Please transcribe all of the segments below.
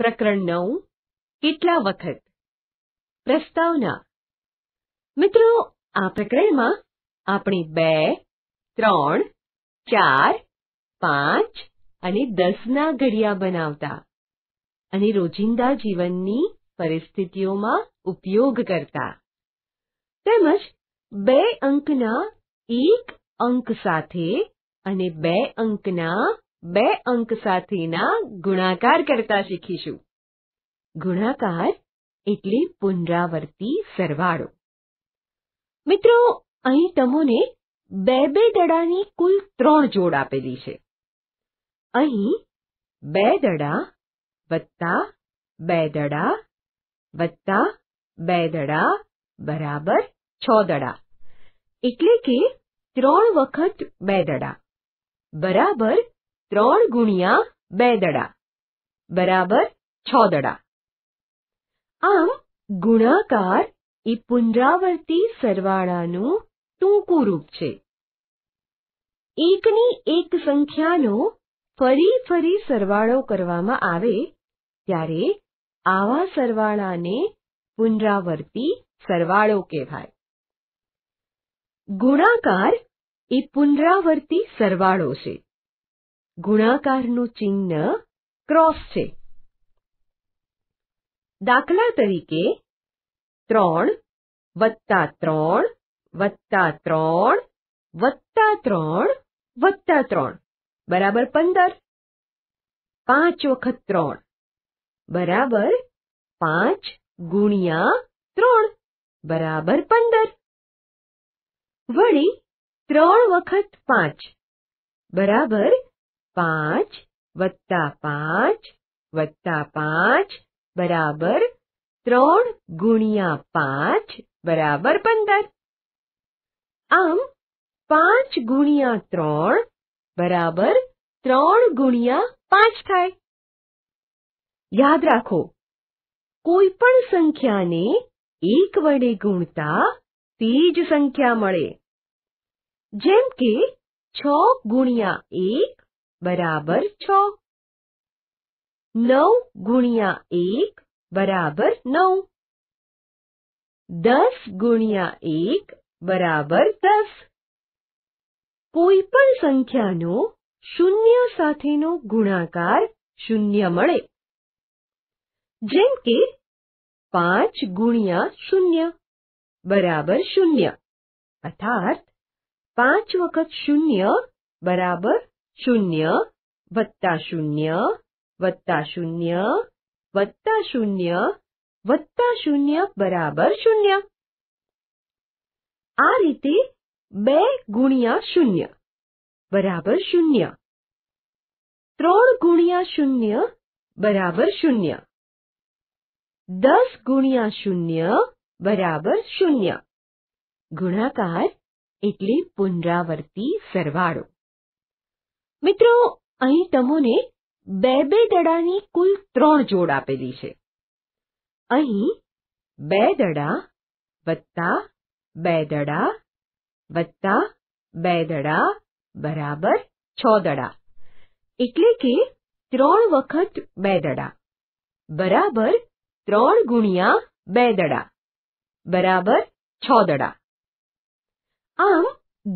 પ્રકરણ નવ કેટલા વખત પ્રસ્તાવના મિત્રો આ પ્રકરણમાં આપણે બે ત્રણ ચાર પાંચ અને દસના ઘડિયા બનાવતા અને રોજિંદા જીવનની પરિસ્થિતિઓમાં ઉપયોગ કરતા તેમજ બે અંકના એક અંક સાથે અને બે અંકના બે અંક સાથેના ગુણાકાર કરતા શીખીશું ગુણાકાર એટલે પુનરાવર્તી સરવાળો મિત્રો અહીં તમને બે બે દડાની કુલ ત્રણ જોડ આપેલી છે અહીં બે દડા વત્તા બે દડા વત્તા બે દડા બરાબર છ દડા એટલે કે ત્રણ વખત બે દડા બરાબર ત્રણ ગુણ્યા બે દડા બરાબર છ દડા આમ ગુણાકાર એ પુનરાવર્તી સરવાળાનું ટૂંકું રૂપ છે એકની એક સંખ્યાનો ફરી ફરી સરવાળો કરવામાં આવે ત્યારે આવા સરવાળાને પુનરાવર્તી સરવાળો કહેવાય ગુણાકાર એ પુનરાવર્તી સરવાળો છે ગુણાકારનું ચિહ્ન ક્રોસ છે દાખલા તરીકે ત્રણ વત્તા ત્રણ વત્તા ત્રણ વત્તા ત્રણ વત્તા ત્રણ બરાબર પંદર પાંચ વખત ત્રણ બરાબર પાંચ ગુણ્યા ત્રણ બરાબર પંદર વળી ત્રણ વખત પાંચ બરાબર પાંચ વત્તા પાંચ વત્તા પાંચ બરાબર ત્રણ ગુણ્યા પાંચ બરાબર પંદર આમ પાંચ ગુણ્યા ત્રણ બરાબર ત્રણ ગુણ્યા પાંચ થાય યાદ રાખો કોઈ પણ સંખ્યાને એક વડે ગુણતા તે જ સંખ્યા મળે જેમ કે છ ગુણ્યા એક બરાબર છ નવ ગુણ્યા એક બરાબર નવ દસ ગુણ્યા એક બરાબર દસ કોઈ પણ સંખ્યાનો શૂન્ય સાથેનો ગુણાકાર શૂન્ય મળે જેમ કે 5 ગુણ્યા શૂન્ય બરાબર શૂન્ય અર્થાત પાંચ વખત શૂન્ય બરાબર શૂન્ય વત્તા શૂન્ય વત્તા શૂન્ય વત્તા શૂન્ય વત્તા શૂન્ય બરાબર શૂન્ય આ રીતે બે ગુણ્યા શૂન્ય બરાબર શૂન્ય ત્રણ ગુણ્યા શૂન્ય બરાબર શૂન્ય દસ ગુણ્યા શૂન્ય બરાબર શૂન્ય ગુણાકાર એટલે પુનરાવર્તી સરવાળો મિત્રો અહીં તમને બે બે દડાની કુલ ત્રણ જોડ આપેલી છે અહીં બે દડા વત્તા બે દડા વત્તા બે દડા બરાબર છ દડા એટલે કે ત્રણ વખત બે દડા બરાબર ત્રણ ગુણ્યા બે દડા બરાબર છ દડા આમ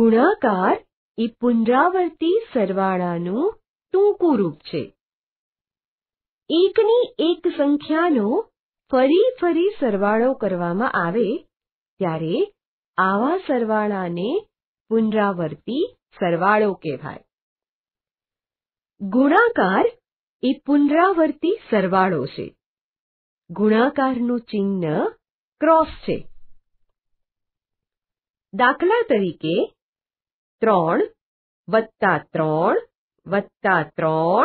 ગુણાકાર એ પુનરાવર્તી સરવાળાનું ટૂંકું રૂપ છે એકની એક સંખ્યાનો ફરી ફરી સરવાળો કરવામાં આવે ત્યારે આવા સરવાળાને પુનરાવર્તી સરવાળો કહેવાય ગુણાકાર એ પુનરાવર્તી સરવાળો છે ગુણાકારનું ચિહ્ન ક્રોસ છે દાખલા તરીકે त्रता त्रता त्रता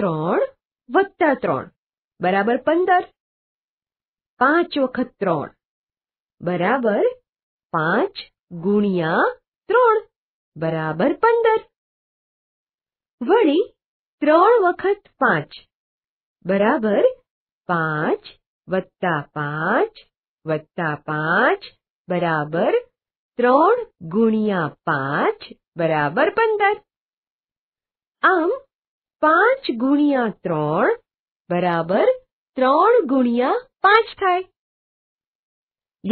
त्रता त्र बराबर पंदर पांच वक्त त्र बराबर पांच गुणिया त्र बराबर पंदर वी त्र वक्त पांच बराबर पांच वत्ता पांच वत्ता पांच बराबर ત્રણ ગુણ્યા પાંચ બરાબર પંદર આમ પાંચ ગુણ્યા ત્રણ બરાબર ત્રણ ગુણ્યા પાંચ થાય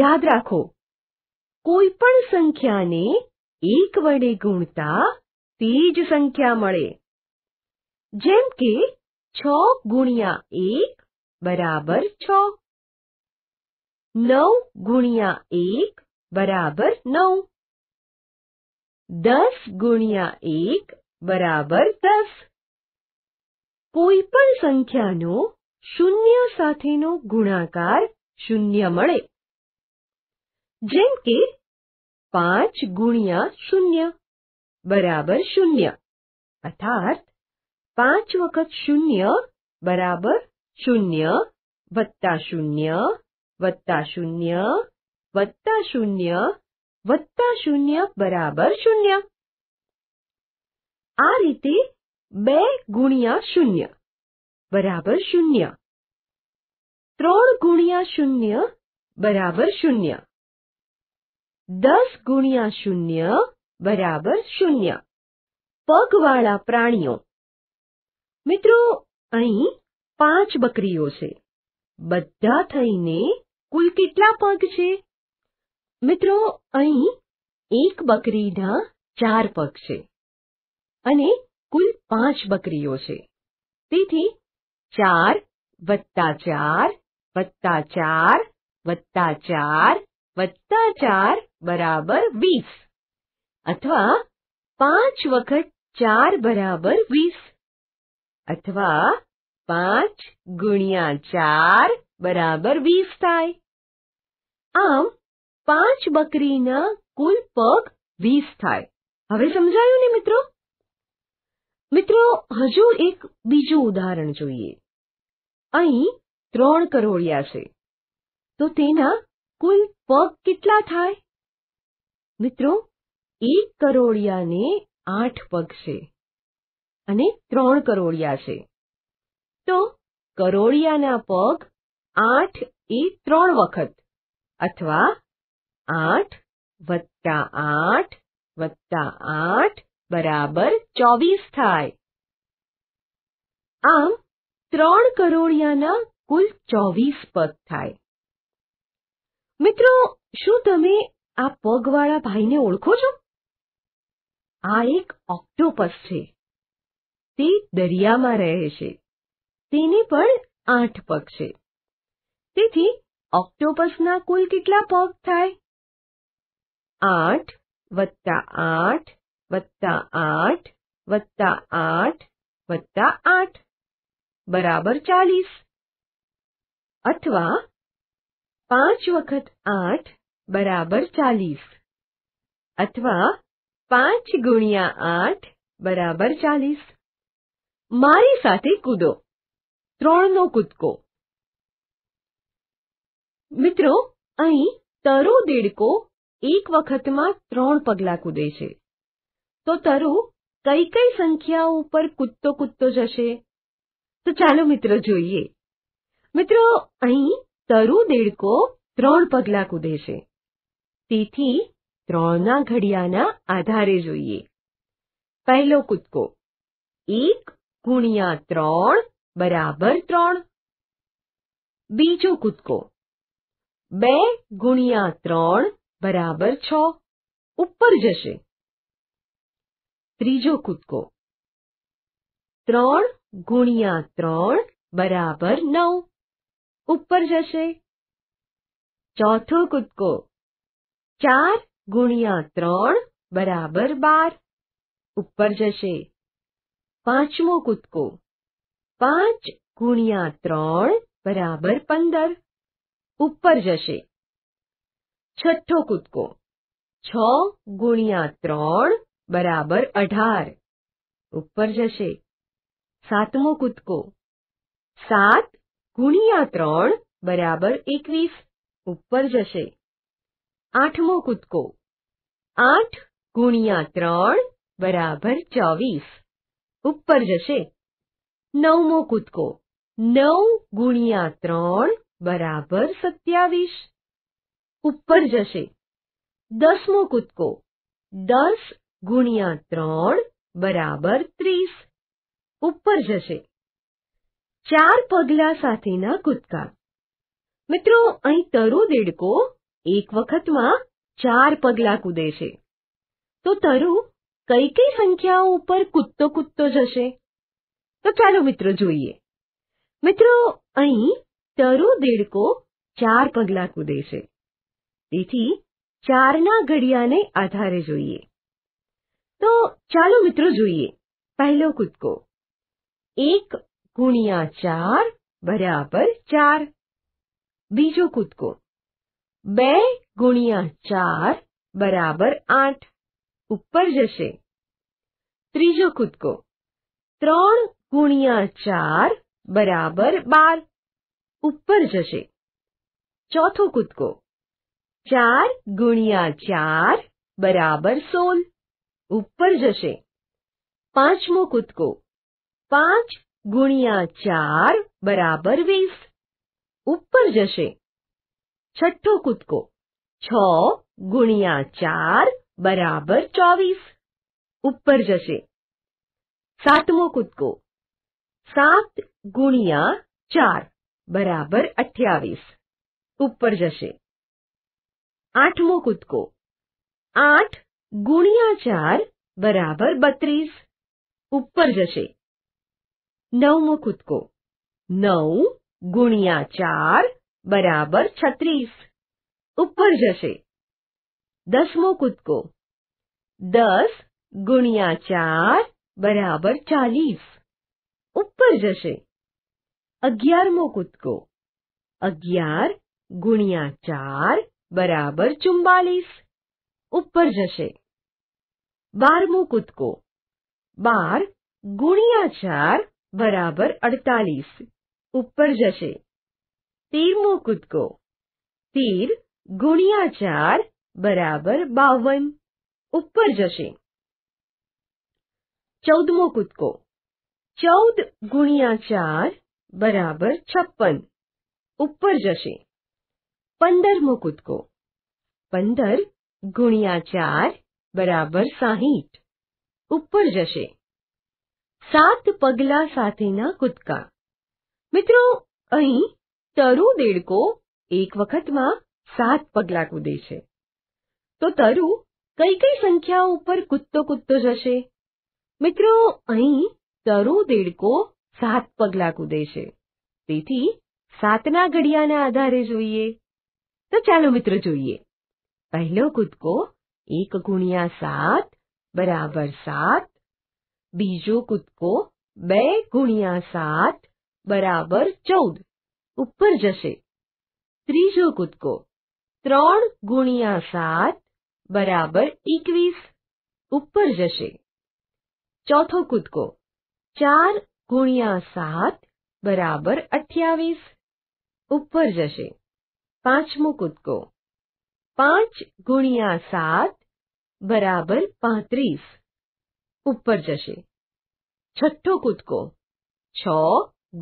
યાદ રાખો કોઈ પણ સંખ્યાને એક વડે ગુણતા તે જ સંખ્યા મળે જેમ કે છ ગુણ્યા એક બરાબર છ નવ ગુણ્યા એક બરાબર નવ દસ ગુણ્યા એક બરાબર દસ કોઈ પણ સંખ્યાનો શૂન્ય સાથેનો ગુણાકાર શૂન્ય મળે જેમ કે પાંચ ગુણ્યા શૂન્ય બરાબર શૂન્ય અર્થાત પાંચ વખત શૂન્ય બરાબર શૂન્ય વત્તા શૂન્ય વત્તા શૂન્ય વત્તા શૂન્ય વત્તા શૂન્ય બરાબર શૂન્ય આ રીતે બે ગુણ્યા શૂન્ય બરાબર શૂન્ય ત્રણ ગુણ્યા શૂન્ય બરાબર શૂન્ય દસ ગુણ્યા શૂન્ય બરાબર શૂન્ય પગવાળા પ્રાણીઓ મિત્રો અહીં પાંચ બકરીઓ છે બધા થઈને કુલ કેટલા પગ છે મિત્રો અહીં એક બકરીના ચાર પગ છે અને કુલ પાંચ બકરીઓ છે તેથી ચાર વત્તા ચાર વત્તા ચાર વત્તા ચાર વત્તા ચાર બરાબર વીસ અથવા પાંચ વખત ચાર બરાબર વીસ અથવા પાંચ ગુણ્યા ચાર બરાબર વીસ થાય આમ પાંચ બકરીના કુલ પગ વીસ થાય હવે સમજાયું ને મિત્રો મિત્રો હજુ એક બીજું ઉદાહરણ જોઈએ અહીં ત્રણ કરોળિયા છે તો તેના કુલ પગ કેટલા થાય મિત્રો એક કરોળિયાને આઠ પગ છે અને ત્રણ કરોડિયા છે તો કરોડિયાના પગ આઠ એ ત્રણ વખત અથવા આઠ વત્તા આઠ વત્તા આઠ બરાબર ચોવીસ થાય આમ ત્રણ કરોડિયાના કુલ ચોવીસ પગ થાય મિત્રો શું તમે આ પગવાળા ભાઈને ઓળખો છો આ એક ઓક્ટોપસ છે તે દરિયામાં રહે છે તેને પણ આઠ પગ છે તેથી ઓક્ટોપસના કુલ કેટલા પગ થાય આઠ વત્તા આઠ વત્તા આઠ વત્તા આઠ વત્તા આઠ બરાબર ચાલીસ અથવા પાંચ વખત આઠ બરાબર ચાલીસ અથવા પાંચ ગુણ્યા આઠ બરાબર ચાલીસ મારી સાથે કૂદો ત્રણનો કૂદકો મિત્રો અહીં તરો દેડકો એક વખતમાં ત્રણ પગલાં કૂદે છે તો તરુ કઈ કઈ સંખ્યાઓ ઉપર કૂદતો કૂદતો જશે તો ચાલો મિત્રો જોઈએ મિત્રો અહીં તરુ દેડકો ત્રણ પગલાં કૂદે છે તેથી ત્રણના ઘડિયાના આધારે જોઈએ પહેલો કૂદકો એક ગુણ્યા ત્રણ બરાબર ત્રણ બીજો કૂદકો બે ગુણ્યા ત્રણ बराबर छ ऊपर जशे त्रीजो कूदको त्र गुणिया त्र बराबर नौ ऊपर जशे चौथो कूदको चार गुणिया त्र बराबर बार ऊपर जशे पांचमो को पांच गुणिया त्र बराबर पंदर ऊपर जैसे छठो कूदको छ गुणिया त्र बराबर अठार उपर जैसे सातमो कूदको सात गुणिया त्र बराबर एक उपर जैसे आठमो कूदको आठ गुणिया त्र बराबर चौवीस उपर जैसे नवमो कूदको नौ गुणिया त्र बराबर सत्यावीस ઉપર જશે દસમો કૂદકો દસ ગુણ્યા ત્રણ બરાબર ત્રીસ ઉપર જશે ચાર પગલા સાથેના કૂદકા મિત્રો અહીં તરુ દેડકો એક વખતમાં ચાર પગલા કૂદે છે તો તરુ કઈ કઈ સંખ્યાઓ ઉપર કૂદતો કૂદતો જશે તો ચાલો મિત્રો જોઈએ મિત્રો અહીં તરુ દેડકો ચાર પગલા કૂદે છે તેથી ચારના ઘડિયાને આધારે જોઈએ તો ચાલો મિત્રો જોઈએ પહેલો કૂદકો એક ગુણ્યા ચાર બરાબર ચાર બીજો કૂદકો બે ગુણ્યા ચાર બરાબર આઠ ઉપર જશે ત્રીજો કૂદકો ત્રણ ગુણ્યા ચાર બરાબર બાર ઉપર જશે ચોથો કૂદકો चार गुणिया चार बराबर सोल ऊपर जैसे पांचमो कूद को पांच गुणिया चार बराबर वीस ऊपर जसे छठो कूदको छ गुणिया चार बराबर चौबीस ऊपर जसे सातमो कूदको सात गुणिया चार बराबर अठयावीस ऊपर जसे આઠમો કૂદકો આઠ ગુણ્યા ચાર બરાબર બત્રીસ ઉપર જશે નવમો કૂદકો નવ ગુણ્યા ચાર બરાબર છત્રીસ ઉપર જશે દસમો કૂદકો દસ ગુણ્યા ચાર બરાબર ચાલીસ ઉપર જશે અગિયારમો કૂદકો અગિયાર ગુણ્યા ચાર બરાબર ચુમ્બાલીસ ઉપર જશે બારમું કૂદકો બાર ગુણ્યા ચાર બરાબર અડતાલીસ ઉપર જશે તેરમો કૂદકો તેર ગુણ્યા ચાર બરાબર બાવન ઉપર જશે ચૌદમો કૂદકો ચૌદ ગુણ્યા ચાર બરાબર છપ્પન ઉપર જશે પંદરમો કૂદકો પંદર ગુણ્યા ચાર બરાબર સાહીઠ ઉપર જશે સાત પગલા સાથેના કૂદકા મિત્રો અહીં તરુ દેડકો એક વખતમાં સાત પગલા કૂદે છે તો તરુ કઈ કઈ સંખ્યા ઉપર કૂદતો કૂદતો જશે મિત્રો અહીં તરુ દેડકો સાત પગલા કૂદે છે તેથી સાતના ઘડિયાના આધારે જોઈએ તો ચાલો મિત્રો જોઈએ પહેલો કૂદકો એક ગુણ્યા સાત બરાબર સાત બીજો કૂદકો બે ગુણ્યા સાત બરાબર ચૌદ ઉપર જશે ત્રીજો કૂદકો ત્રણ ગુણ્યા સાત બરાબર એકવીસ ઉપર જશે ચોથો કૂદકો ચાર ગુણ્યા સાત બરાબર અઠ્યાવીસ ઉપર જશે पांच मुकुट को पांच गुणिया सात बराबर पैतरीस ऊपर जशे छठो कूदको छ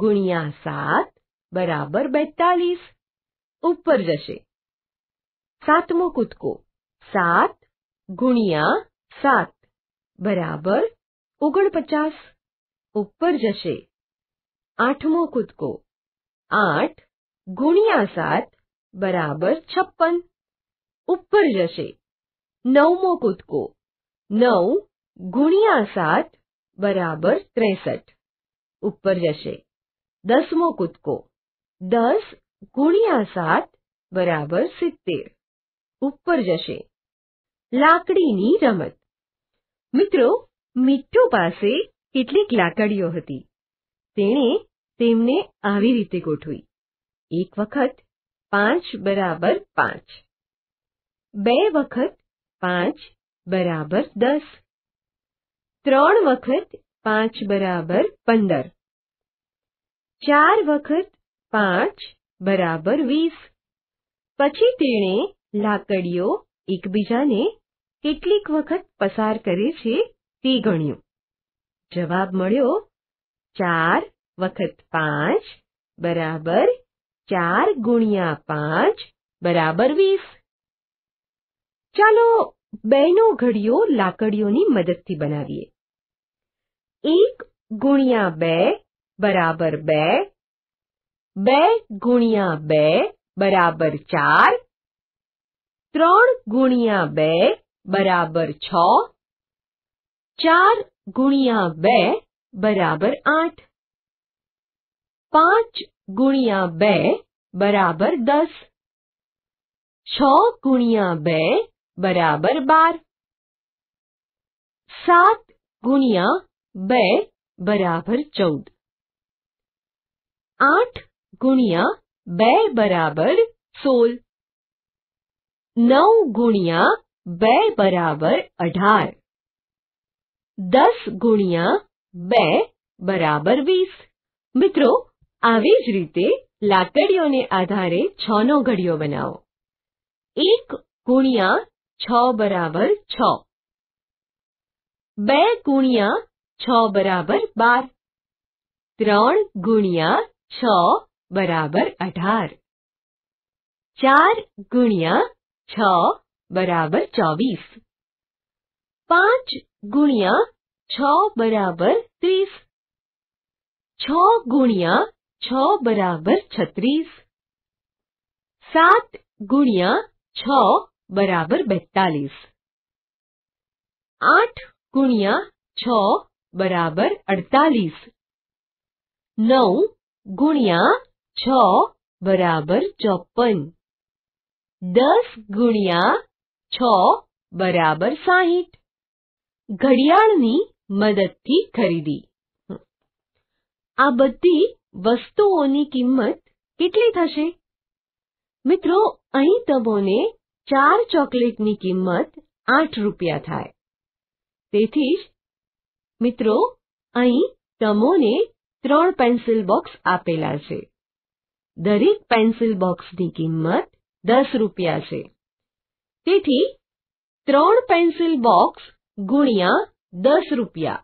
गुणिया सात बराबर बेतालीस ऊपर जशे सातमो कूदको सात गुणिया सात बराबर ओगण पचास ऊपर जशे आठमो को आठ गुणिया सात બરાબર છપ્પન ઉપર જશે નવમો કૂદકો નવ ગુણ્યા સાત બરાબર ત્રેસઠ ઉપર જશે દસમો કૂદકો દસ ગુણ્યા સાત બરાબર સિત્તેર ઉપર જશે લાકડીની રમત મિત્રો મીઠુ પાસે કેટલીક લાકડીઓ હતી તેણે તેમને આવી રીતે ગોઠવી એક વખત પાંચ બરાબર પાંચ બે વખત પાંચ બરાબર દસ ત્રણ વખત પાંચ બરાબર પંદર ચાર વખત પાંચ બરાબર વીસ પછી તેણે લાકડીઓ એકબીજાને કેટલીક વખત પસાર કરે છે તે ગણ્યું જવાબ મળ્યો ચાર વખત પાંચ બરાબર ચાર ગુણ્યા પાંચ બરાબર વીસ ચાલો બેનો ઘડીઓ લાકડીઓની મદદથી બનાવીએ એક ગુણ્યા બે બરાબર બે બે ગુણ્યા બે બરાબર ચાર ત્રણ ગુણ્યા બે બરાબર છ ચાર ગુણ્યા બે બરાબર આઠ पांच गुणिया बे बराबर दस छ गुणिया बे बराबर बार सात गुणिया बे बराबर चौद आठ गुणिया बे बराबर सोल नौ गुणिया बे बराबर अठार दस गुणिया बे बराबर बीस मित्रों આવી જ રીતે લાકડીઓને આધારે છ નો ઘડિયો બનાવો એક ગુણ્યા છ બરાબર છ બે ગુણ્યા છ બરાબર બાર ત્રણ ગુણ્યા છ બરાબર અઢાર ચાર ગુણ્યા છ બરાબર ચોવીસ પાંચ ગુણ્યા છ બરાબર ત્રીસ છ ગુણ્યા छ बराबर छत्तीस सात गुणिया छ बराबर बैतालीस आठ गुणिया छ बराबर अड़तालीस नौ गुणिया छ बराबर चौपन दस गुणिया छ बराबर घड़ियाल मदद મદદથી खरीदी आ बदी વસ્તુઓની કિંમત કેટલી થશે મિત્રો અહીં તમને ચાર ચોકલેટની કિંમત આઠ રૂપિયા થાય તેથી જ મિત્રો અહીં તમોને ત્રણ પેન્સિલ બોક્સ આપેલા છે દરેક પેન્સિલ બોક્સની કિંમત દસ રૂપિયા છે તેથી ત્રણ પેન્સિલ બોક્સ ગુણ્યા દસ રૂપિયા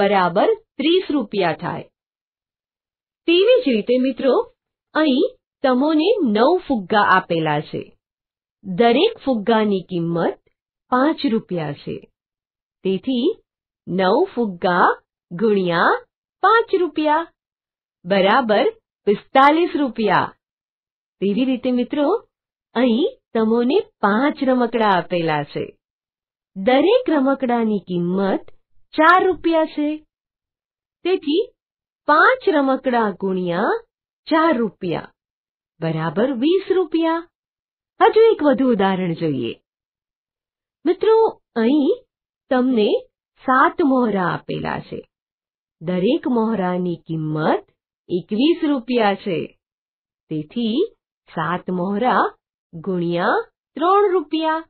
બરાબર ત્રીસ રૂપિયા થાય તેવી જ રીતે મિત્રો અહીં તમોને નવ ફુગ્ગા આપેલા છે દરેક ફુગ્ગાની કિંમત પાંચ રૂપિયા છે તેથી નવ ફુગ્ગા ગુણ્યા પાંચ રૂપિયા બરાબર પિસ્તાલીસ રૂપિયા તેવી રીતે મિત્રો અહીં તમોને પાંચ રમકડા આપેલા છે દરેક રમકડાની કિંમત ચાર રૂપિયા છે તેથી પાંચ રમકડા ગુણ્યા ચાર રૂપિયા બરાબર વીસ રૂપિયા હજુ એક વધુ ઉદાહરણ જોઈએ મિત્રો અહીં તમને સાત મોહરા આપેલા છે દરેક મોહરાની કિંમત એકવીસ રૂપિયા છે તેથી સાત મોહરા ગુણ્યા ત્રણ રૂપિયા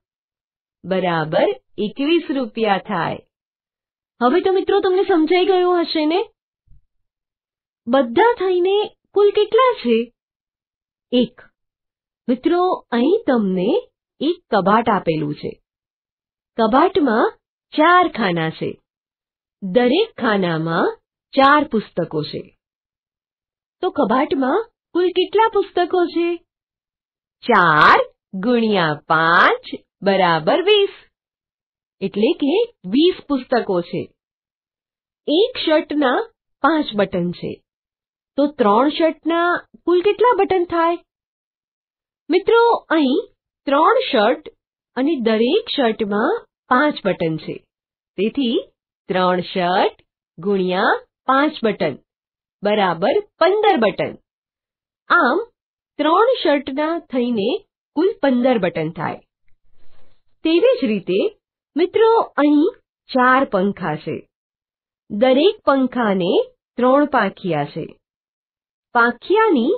બરાબર એકવીસ રૂપિયા થાય હવે તો મિત્રો તમને સમજાઈ ગયું હશે ને બધા થઈને કુલ કેટલા છે એક મિત્રો અહીં તમને એક કબાટ આપેલું છે કબાટમાં ચાર ખાના છે દરેક ખાનામાં ચાર પુસ્તકો છે તો કબાટમાં કુલ કેટલા પુસ્તકો છે ચાર ગુણ્યા પાંચ બરાબર વીસ એટલે કે વીસ પુસ્તકો છે એક શર્ટના પાંચ બટન છે તો ત્રણ શર્ટના કુલ કેટલા બટન થાય મિત્રો અહીં ત્રણ શર્ટ અને દરેક શર્ટમાં પાંચ બટન છે તેથી ત્રણ શર્ટ ગુણ્યા પાંચ બટન બરાબર પંદર બટન આમ ત્રણ શર્ટના થઈને કુલ પંદર બટન થાય તેવી જ રીતે મિત્રો અહીં ચાર પંખા છે દરેક પંખાને ત્રણ પાંખિયા છે પાંખિયાની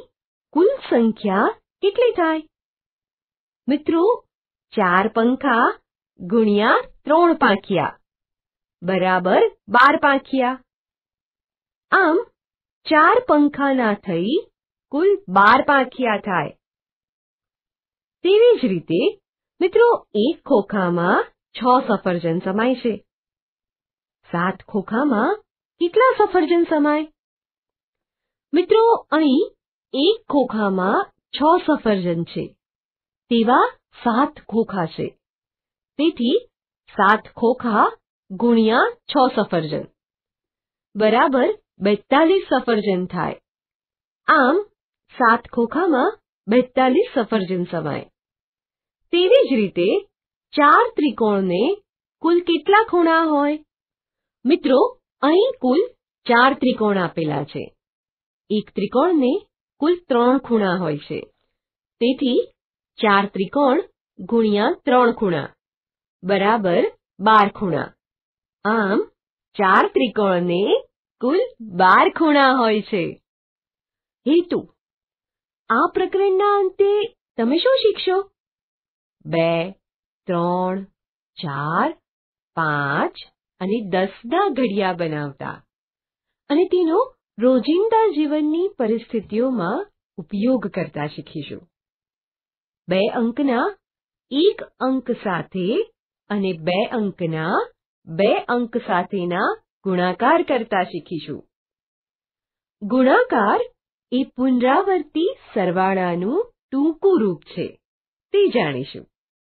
કુલ સંખ્યા કેટલી થાય મિત્રો ચાર પંખા ગુણ્યા ત્રણ પાંખિયા બરાબર બાર પાંખિયા આમ ચાર પંખાના થઈ કુલ બાર પાંખિયા થાય તેવી જ રીતે મિત્રો એક ખોખામાં છ સફરજન સમાય છે સાત ખોખામાં કેટલા સફરજન સમાય મિત્રો અહીં એક ખોખામાં છ સફરજન છે તેવા સાત ખોખા છે તેથી સાત ખોખા ગુણ્યા છ સફરજન બરાબર બેતાલીસ સફરજન થાય આમ સાત ખોખામાં બેતાલીસ સફરજન સમાય તેવી જ રીતે ચાર ત્રિકોણને કુલ કેટલા ખૂણા હોય મિત્રો અહીં કુલ ચાર ત્રિકોણ આપેલા છે એક ત્રિકોણને કુલ ત્રણ ખૂણા હોય છે તેથી ચાર ત્રિકોણ ગુણ્યા ત્રણ ખૂણા બરાબર બાર ખૂણા આમ ચાર ત્રિકોણને કુલ બાર ખૂણા હોય છે હેતુ આ પ્રકરણના અંતે તમે શું શીખશો બે ત્રણ ચાર પાંચ અને દસના ઘડિયા બનાવતા અને તેનો રોજિંદા જીવનની પરિસ્થિતિઓમાં ઉપયોગ કરતા શીખીશું બે અંકના એક અંક સાથે અને બે અંકના બે અંક સાથેના ગુણાકાર કરતા શીખીશું ગુણાકાર એ પુનરાવર્તી સરવાળાનું ટૂંકું રૂપ છે તે જાણીશું